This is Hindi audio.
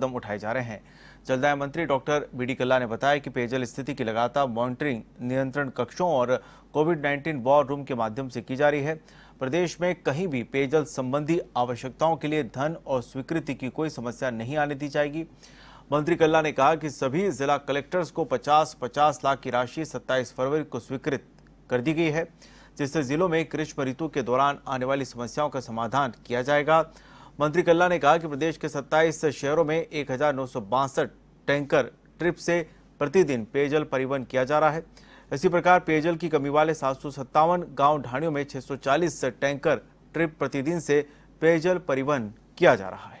कदम उठाए जा रहे हैं जलदाय मंत्री डॉक्टर बी डी कल्ला ने बताया कि पेयजल स्थिति की लगातार मॉनिटरिंग नियंत्रण कक्षों और कोविड 19 वॉर रूम के माध्यम से की जा रही है प्रदेश में कहीं भी पेयजल संबंधी आवश्यकताओं के लिए धन और स्वीकृति की कोई समस्या नहीं आने दी जाएगी मंत्री कल्ला ने कहा कि सभी जिला कलेक्टर्स को 50-50 लाख की राशि 27 फरवरी को स्वीकृत कर दी गई है जिससे जिलों में ग्रीष्म ऋतु के दौरान आने वाली समस्याओं का समाधान किया जाएगा मंत्री कल्ला ने कहा कि प्रदेश के 27 शहरों में एक टैंकर ट्रिप से प्रतिदिन पेयजल परिवहन किया जा रहा है इसी प्रकार पेयजल की कमी वाले सात गांव ढाणियों में 640 टैंकर ट्रिप प्रतिदिन से पेयजल परिवहन किया जा रहा है